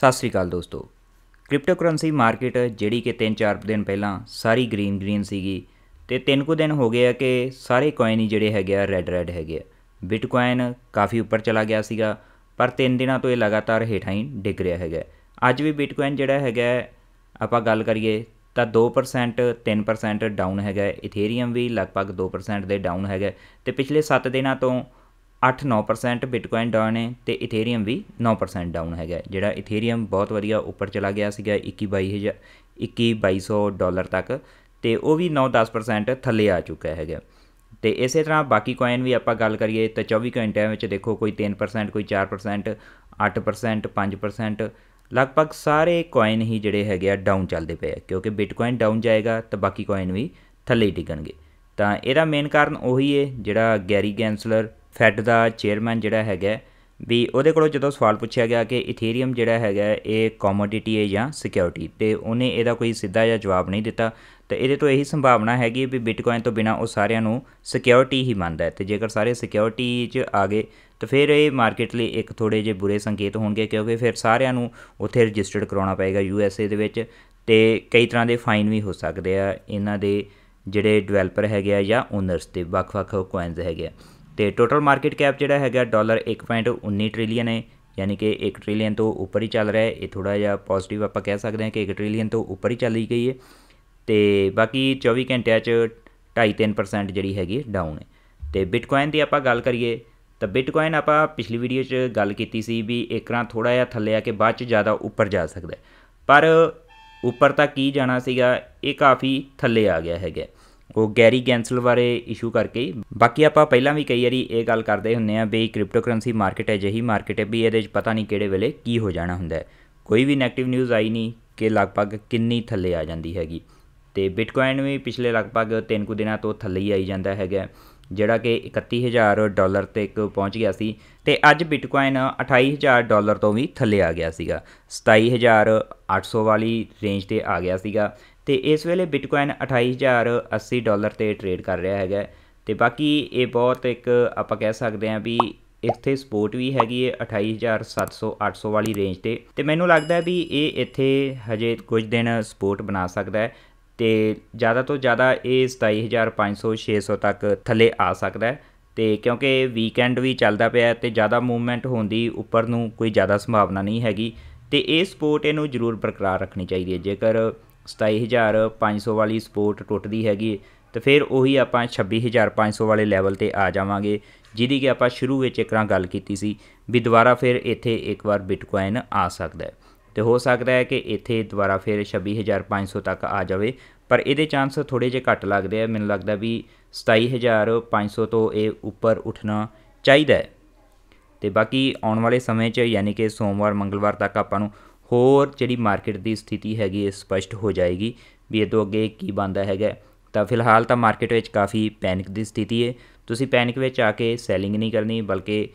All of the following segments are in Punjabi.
ਸਤਿ ਸ੍ਰੀ ਅਕਾਲ ਦੋਸਤੋ ਕ੍ਰਿਪਟੋ ਕਰੰਸੀ ਮਾਰਕੀਟ ਜਿਹੜੀ ਕਿ 3-4 ਦਿਨ ਪਹਿਲਾਂ ਸਾਰੀ ਗ੍ਰੀਨ ਗ੍ਰੀਨ ਸੀਗੀ ਤੇ ਤਿੰਨ ਕੁ ਦਿਨ ਹੋ ਗਏ ਆ ਕਿ ਸਾਰੇ ਕੋਇਨ ਹੀ ਜਿਹੜੇ ਹੈਗੇ ਆ ਰੈੱਡ ਰੈੱਡ ਹੈਗੇ ਆ ਬਿਟਕੋਇਨ ਕਾਫੀ ਉੱਪਰ ਚਲਾ ਗਿਆ ਸੀਗਾ ਪਰ ਤਿੰਨ ਦਿਨਾਂ ਤੋਂ ਇਹ ਲਗਾਤਾਰ ਹੇਠਾਂ ਹੀ ਡਿੱਗ ਰਿਹਾ ਹੈਗਾ ਅੱਜ ਵੀ ਬਿਟਕੋਇਨ ਜਿਹੜਾ ਹੈਗਾ ਆਪਾਂ ਗੱਲ ਕਰੀਏ ਤਾਂ 2% 3% ਡਾਊਨ ਹੈਗਾ ਇਥੇਰੀਅਮ ਵੀ ਲਗਭਗ 2% ਦੇ ਡਾਊਨ ਹੈਗਾ ਤੇ ਪਿਛਲੇ 7 ਦਿਨਾਂ ਤੋਂ 8-9% ਬਿਟਕੋਇਨ ਡਾਊਨ ਹੈ ਤੇ ਇਥੇਰੀਅਮ ਵੀ 9% ਡਾਊਨ ਹੈਗਾ ਜਿਹੜਾ ਇਥੇਰੀਅਮ ਬਹੁਤ ਵਧੀਆ ਉੱਪਰ ਚਲਾ ਗਿਆ ਸੀਗਾ 21 22000 21-2200 ਡਾਲਰ ਤੱਕ ਤੇ ਉਹ ਵੀ 9-10% ਥੱਲੇ ਆ ਚੁੱਕਾ ਹੈਗਾ ਤੇ ਇਸੇ ਤਰ੍ਹਾਂ ਬਾਕੀ ਕੋਇਨ ਵੀ ਆਪਾਂ ਗੱਲ ਕਰੀਏ ਤਾਂ 24 ਘੰਟਿਆਂ ਵਿੱਚ ਦੇਖੋ ਕੋਈ 3% ਕੋਈ 4% 8% 5% ਲਗਭਗ ਸਾਰੇ ਕੋਇਨ ਹੀ ਜਿਹੜੇ ਹੈਗੇ ਆ ਡਾਊਨ ਚੱਲਦੇ ਪਏ ਆ ਕਿਉਂਕਿ ਬਿਟਕੋਇਨ ਡਾਊਨ ਜਾਏਗਾ ਤਾਂ ਬਾਕੀ ਕੋਇਨ ਵੀ ਥੱਲੇ ਡਿੱਗਣਗੇ ਤਾਂ ਇਹਦਾ ਮੇਨ ਕਾਰਨ ਉਹੀ ਹੈ ਜਿਹੜਾ ਗੈਰੀ ਗੈਂਸਲਰ ਫੈਡ ਦਾ ਚੇਅਰਮੈਨ ਜਿਹੜਾ ਹੈਗਾ ਵੀ ਉਹਦੇ ਕੋਲੋਂ ਜਦੋਂ ਸਵਾਲ ਪੁੱਛਿਆ ਗਿਆ ਕਿ ਇਥੇਰੀਅਮ ਜਿਹੜਾ ਹੈਗਾ ਇਹ ਕਮੋਡਿਟੀ ਹੈ ਜਾਂ ਸਿਕਿਉਰਿਟੀ ਤੇ ਉਹਨੇ ਇਹਦਾ ਕੋਈ ਸਿੱਧਾ ਜਿਹਾ ਜਵਾਬ ਨਹੀਂ ਦਿੱਤਾ ਤੇ ਇਹਦੇ ਤੋਂ ਇਹੀ ਸੰਭਾਵਨਾ ਹੈਗੀ ਵੀ ਬਿਟਕੋਇਨ ਤੋਂ ਬਿਨਾ ਉਹ ਸਾਰਿਆਂ ਨੂੰ ਸਿਕਿਉਰਿਟੀ ਹੀ ਮੰਨਦਾ ਹੈ ਤੇ ਜੇਕਰ ਸਾਰੇ ਸਿਕਿਉਰਿਟੀ 'ਚ ਆ ਗਏ ਤਾਂ ਫਿਰ ਇਹ ਮਾਰਕੀਟ ਲਈ ਇੱਕ ਥੋੜੇ ਜਿਹੇ ਬੁਰੇ ਸੰਕੇਤ ਹੋਣਗੇ ਕਿਉਂਕਿ ਫਿਰ ਸਾਰਿਆਂ ਨੂੰ ਉੱਥੇ ਰਜਿਸਟਰਡ ਕਰਾਉਣਾ ਪਏਗਾ ਯੂ ਐਸ ਏ ਦੇ ਵਿੱਚ ਤੇ ਕਈ ਤਰ੍ਹਾਂ ਦੇ ਫਾਈਨ ਵੀ ਹੋ ਸਕਦੇ ਆ ਇਹਨਾਂ ਦੇ ਜਿਹੜੇ ਡਿਵੈਲਪਰ ਹੈਗੇ ਆ ਜਾਂ ਓਨਰਸ ਤੇ ਵੱਖ-ਵੱਖ ਕੋਇਨਸ ਹੈਗੇ ਆ ਤੇ ਟੋਟਲ ਮਾਰਕੀਟ ਕੈਪ ਜਿਹੜਾ ਹੈਗਾ ਡਾਲਰ 1.19 ਟ੍ਰਿਲੀਅਨ ਹੈ ਯਾਨੀ ਕਿ 1 ਟ੍ਰਿਲੀਅਨ ਤੋਂ ਉੱਪਰ ਹੀ ਚੱਲ ਰਿਹਾ ਹੈ ਇਹ ਥੋੜਾ ਜਿਹਾ ਪੋਜ਼ਿਟਿਵ ਆਪਾਂ ਕਹਿ ਸਕਦੇ ਹਾਂ ਕਿ 1 ਟ੍ਰਿਲੀਅਨ ਤੋਂ ਉੱਪਰ ਹੀ ਚੱਲੀ ਗਈ ਹੈ ਤੇ ਬਾਕੀ 24 ਘੰਟਿਆਂ 'ਚ 2.5-3% ਜਿਹੜੀ ਹੈਗੀ ਡਾਊਨ ਹੈ ਤੇ ਬਿਟਕੋਇਨ ਦੀ ਆਪਾਂ ਗੱਲ ਕਰੀਏ ਤਾਂ ਬਿਟਕੋਇਨ ਆਪਾਂ ਪਿਛਲੀ ਵੀਡੀਓ 'ਚ ਗੱਲ ਕੀਤੀ ਸੀ ਵੀ ਇੱਕਰਾਂ ਥੋੜਾ ਜਿਹਾ ਥੱਲੇ ਆ ਕੇ ਬਾਅਦ 'ਚ ਜ਼ਿਆਦਾ ਉੱਪਰ ਜਾ ਸਕਦਾ ਪਰ ਉੱਪਰ ਤਾਂ ਕੀ ਜਾਣਾ ਸੀਗਾ ਇਹ ਕਾਫੀ ਥੱਲੇ ਆ ਗਿਆ ਹੈਗਾ ਉਹ ਗੈਰੀ ਗੈਂਸਲ ਬਾਰੇ ਇਸ਼ੂ ਕਰਕੇ ਬਾਕੀ ਆਪਾਂ ਪਹਿਲਾਂ ਵੀ ਕਈ ਵਾਰੀ ਇਹ ਗੱਲ ਕਰਦੇ ਹੁੰਨੇ ਆ ਵੀ ਕ੍ਰਿਪਟੋ ਕਰੰਸੀ ਮਾਰਕੀਟ ਹੈ ਜਹੀ ਮਾਰਕੀਟ ਹੈ ਵੀ ਇਹਦੇ ਵਿੱਚ ਪਤਾ ਨਹੀਂ ਕਿਹੜੇ ਵੇਲੇ ਕੀ ਹੋ ਜਾਣਾ ਹੁੰਦਾ ਕੋਈ ਵੀ 네ਗੇਟਿਵ ਨਿਊਜ਼ ਆਈ ਨਹੀਂ ਕਿ ਲਗਭਗ ਕਿੰਨੀ ਥੱਲੇ ਆ ਜਾਂਦੀ ਹੈਗੀ ਤੇ ਬਿਟਕੋਇਨ ਵੀ ਪਿਛਲੇ ਲਗਭਗ 3 ਕੁ ਦਿਨਾਂ ਤੋਂ ਥੱਲੇ ਹੀ ਆਈ ਜਾਂਦਾ ਹੈਗਾ ਜਿਹੜਾ ਕਿ 31000 ਡਾਲਰ ਤੇ ਇੱਕ ਪਹੁੰਚ ਗਿਆ ਸੀ ਤੇ ਅੱਜ ਬਿਟਕੋਇਨ 28000 ਡਾਲਰ ਤੋਂ ਵੀ ਥੱਲੇ ਆ ਗਿਆ ਸੀਗਾ 27800 ਵਾਲੀ ਰੇਂਜ ਤੇ ਆ ਗਿਆ ਸੀਗਾ ਤੇ ਇਸ ਵੇਲੇ ਬਿਟਕੋਇਨ 28080 ਡਾਲਰ ਤੇ ਟ੍ਰੇਡ ਕਰ ਰਿਹਾ ਹੈਗਾ ਤੇ ਬਾਕੀ ਇਹ ਬਹੁਤ ਇੱਕ ਆਪਾਂ ਕਹਿ ਸਕਦੇ ਹਾਂ ਵੀ ਇੱਥੇ ਸਪੋਰਟ ਵੀ ਹੈਗੀ ਹੈ 28700 800 ਵਾਲੀ ਰੇਂਜ ਤੇ ਤੇ ਮੈਨੂੰ ਲੱਗਦਾ ਹੈ ਵੀ ਇਹ ਇੱਥੇ ਹਜੇ ਕੁਝ ਦਿਨ ਸਪੋਰਟ ਬਣਾ ਸਕਦਾ ਹੈ ਤੇ ਜ਼ਿਆਦਾ ਤੋਂ ਜ਼ਿਆਦਾ ਇਹ 27500 600 ਤੱਕ ਥੱਲੇ ਆ ਸਕਦਾ ਹੈ ਤੇ ਕਿਉਂਕਿ ਵੀਕਐਂਡ ਵੀ ਚੱਲਦਾ ਪਿਆ ਤੇ ਜ਼ਿਆਦਾ ਮੂਵਮੈਂਟ ਹੁੰਦੀ ਉੱਪਰ ਨੂੰ ਕੋਈ ਜ਼ਿਆਦਾ ਸੰਭਾਵਨਾ ਨਹੀਂ ਹੈਗੀ ਤੇ ਇਹ ਸਪੋਰਟ ਇਹਨੂੰ ਜ਼ਰੂਰ ਬਰਕਰਾਰ ਰੱਖਣੀ ਚਾਹੀਦੀ ਹੈ ਜੇਕਰ 27500 ਵਾਲੀ ਸਪੋਰਟ ਟੁੱਟਦੀ ਹੈਗੀ ਤੇ ਫਿਰ ਉਹੀ ਆਪਾਂ 26500 ਵਾਲੇ ਲੈਵਲ ਤੇ ਆ ਜਾਵਾਂਗੇ ਜਿਹਦੀ ਕਿ ਆਪਾਂ ਸ਼ੁਰੂ ਵਿੱਚ ਇੱਕ ਵਾਰ ਗੱਲ ਕੀਤੀ ਸੀ ਵੀ ਦੁਬਾਰਾ ਫਿਰ ਇੱਥੇ ਇੱਕ ਵਾਰ ਬਿਟਕੋਇਨ ਆ ਸਕਦਾ ਹੈ ਤੇ ਹੋ ਸਕਦਾ ਹੈ ਕਿ ਇੱਥੇ ਦੁਬਾਰਾ ਫਿਰ 26500 ਤੱਕ ਆ ਜਾਵੇ ਪਰ ਇਹਦੇ ਚਾਂਸ ਥੋੜੇ ਜਿਹਾ ਘੱਟ ਲੱਗਦੇ ਆ ਮੈਨੂੰ ਲੱਗਦਾ ਵੀ 27500 ਤੋਂ ਇਹ ਉੱਪਰ ਉੱਠਣਾ ਚਾਹੀਦਾ ਹੈ ਤੇ ਬਾਕੀ ਆਉਣ ਵਾਲੇ ਸਮੇਂ 'ਚ ਯਾਨੀ ਕਿ ਸੋਮਵਾਰ ਮੰਗਲਵਾਰ ਤੱਕ ਆਪਾਂ ਨੂੰ ਹੋਰ ਜਿਹੜੀ ਮਾਰਕੀਟ ਦੀ ਸਥਿਤੀ ਹੈਗੀ ਇਹ ਸਪਸ਼ਟ ਹੋ ਜਾਏਗੀ ਵੀ ਇਹ ਤੋਂ ਅੱਗੇ ਕੀ ਬੰਦਾ ਹੈਗਾ ਤਾਂ ਫਿਲਹਾਲ ਤਾਂ ਮਾਰਕੀਟ ਵਿੱਚ ਕਾਫੀ ਪੈਨਿਕ ਦੀ ਸਥਿਤੀ ਹੈ ਤੁਸੀਂ ਪੈਨਿਕ ਵਿੱਚ ਆ ਕੇ ਸੈਲਿੰਗ ਨਹੀਂ ਕਰਨੀ ਬਲਕਿ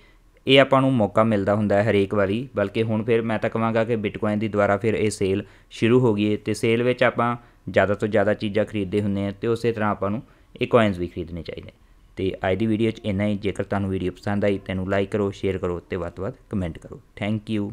ਇਹ ਆਪਾਂ ਨੂੰ ਮੌਕਾ ਮਿਲਦਾ ਹੁੰਦਾ ਹੈ ਹਰੇਕ ਵਾਰੀ ਬਲਕਿ ਹੁਣ ਫਿਰ ਮੈਂ ਤਾਂ ਕਹਾਂਗਾ ਕਿ ਬਿਟਕੋਇਨ ਦੀ ਦੁਆਰਾ ਫਿਰ ਇਹ ਸੇਲ ਸ਼ੁਰੂ ਹੋ ਗਈ ਹੈ ਤੇ ਸੇਲ ਵਿੱਚ ਆਪਾਂ ਜ਼ਿਆਦਾ ਤੋਂ ਜ਼ਿਆਦਾ ਚੀਜ਼ਾਂ ਖਰੀਦਦੇ ਹੁੰਦੇ ਆ ਤੇ ਉਸੇ ਤਰ੍ਹਾਂ ਆਪਾਂ ਨੂੰ ਇਹ ਕੋਇਨਸ ਵੀ ਖਰੀਦਣੇ ਚਾਹੀਦੇ ਤੇ ਅੱਜ ਦੀ ਵੀਡੀਓ 'ਚ ਇੰਨਾ ਹੀ ਜੇਕਰ ਤੁਹਾਨੂੰ ਵੀਡੀਓ ਪਸੰਦ ਆਈ ਤੈਨੂੰ ਲਾਈਕ ਕਰੋ ਸ਼ੇਅਰ ਕਰੋ ਤੇ ਵੱਧ-ਵੱਧ ਕਮੈਂਟ ਕਰੋ ਥੈਂਕ ਯੂ